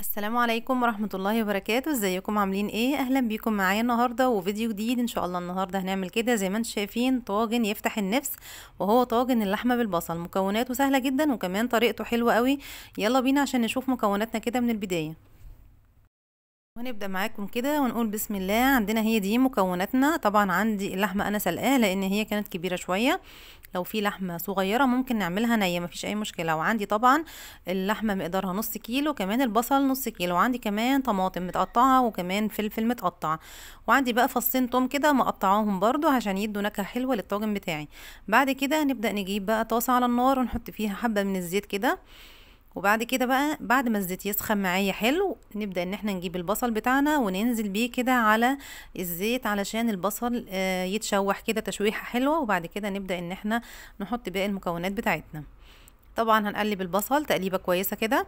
السلام عليكم ورحمة الله وبركاته ازيكم عاملين ايه اهلا بيكم معايا النهاردة وفيديو جديد ان شاء الله النهاردة هنعمل كده زي ما انتم شايفين طاجن يفتح النفس وهو طاجن اللحمة بالبصل مكوناته سهلة جدا وكمان طريقته حلوة قوي يلا بينا عشان نشوف مكوناتنا كده من البداية ونبدا معاكم كده ونقول بسم الله عندنا هي دي مكوناتنا طبعا عندي اللحمه انا سلقاها لان هي كانت كبيره شويه لو في لحمه صغيره ممكن نعملها نيه مفيش اي مشكله وعندي طبعا اللحمه مقدارها نص كيلو كمان البصل نص كيلو وعندي كمان طماطم متقطعه وكمان فلفل متقطع وعندي بقى فصين توم كده مقطعاهم برضو عشان يدوا نكهه حلوه للطاجن بتاعي بعد كده نبدا نجيب بقى طاسه على النار ونحط فيها حبه من الزيت كده وبعد كده بقى بعد ما الزيت يسخن معايا حلو نبدا ان احنا نجيب البصل بتاعنا وننزل بيه كده على الزيت علشان البصل آه، يتشوح كده تشويحه حلوه وبعد كده نبدا ان احنا نحط باقي المكونات بتاعتنا طبعا هنقلب البصل تقليبه كويسه كده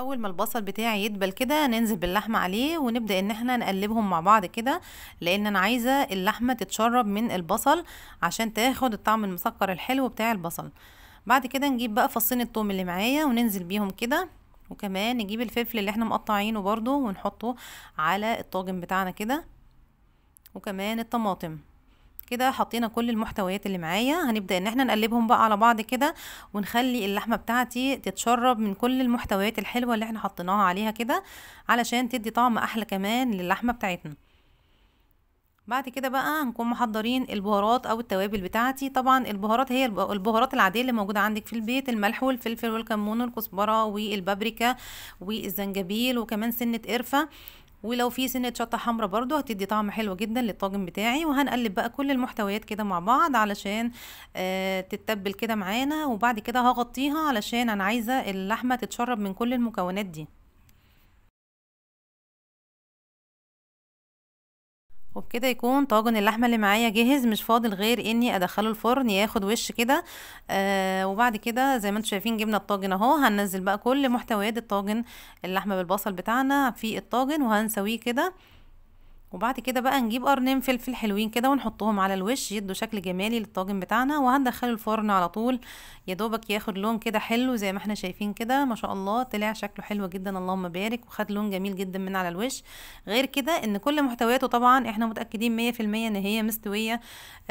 اول ما البصل بتاعي يدبل كده ننزل باللحمه عليه ونبدا ان احنا نقلبهم مع بعض كده لان انا عايزه اللحمه تتشرب من البصل عشان تاخد الطعم المسكر الحلو بتاع البصل بعد كده نجيب بقى فصين الثوم اللي معايا وننزل بيهم كده وكمان نجيب الفلفل اللي احنا مقطعينه برضو ونحطه على الطاجن بتاعنا كده وكمان الطماطم كده حطينا كل المحتويات اللي معايا هنبدا ان احنا نقلبهم بقى على بعض كده ونخلي اللحمه بتاعتي تتشرب من كل المحتويات الحلوه اللي احنا حطيناها عليها كده علشان تدي طعم احلى كمان للحمه بتاعتنا بعد كده بقى هنكون محضرين البهارات او التوابل بتاعتي طبعا البهارات هي البهارات العاديه اللي موجوده عندك في البيت الملح والفلفل والكمون والكزبره والبابريكا والزنجبيل وكمان سنه قرفه ولو في سنه شطه حمراء برضو هتدي طعم حلو جدا للطاجن بتاعي وهنقلب بقى كل المحتويات كده مع بعض علشان آه تتبل كده معانا وبعد كده هغطيها علشان انا عايزه اللحمه تتشرب من كل المكونات دي وبكده يكون طاجن اللحمه اللي معايا جاهز مش فاضل غير اني ادخله الفرن ياخد وش كده آه وبعد كده زي ما انتم شايفين جبنا الطاجن اهو هننزل بقى كل محتويات الطاجن اللحمه بالبصل بتاعنا في الطاجن وهنسويه كده وبعد كده بقى نجيب قرنين فلفل حلوين كده ونحطهم على الوش يدوا شكل جمالي للطاجن بتاعنا وهندخله الفرن على طول يا دوبك ياخد لون كده حلو زي ما احنا شايفين كده ما شاء الله طلع شكله حلو جدا اللهم بارك وخد لون جميل جدا من على الوش غير كده ان كل محتوياته طبعا احنا متاكدين 100% ان هي مستويه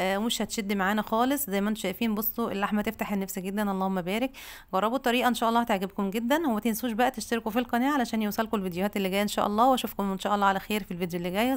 ومش آه، مش هتشد معانا خالص زي ما انتم شايفين بصوا اللحمه تفتح النفس جدا اللهم بارك جربوا الطريقه ان شاء الله هتعجبكم جدا وما تنسوش بقى تشتركوا في القناه علشان يوصلكم الفيديوهات اللي جايه ان شاء الله واشوفكم ان شاء الله على خير في الفيديو اللي جاي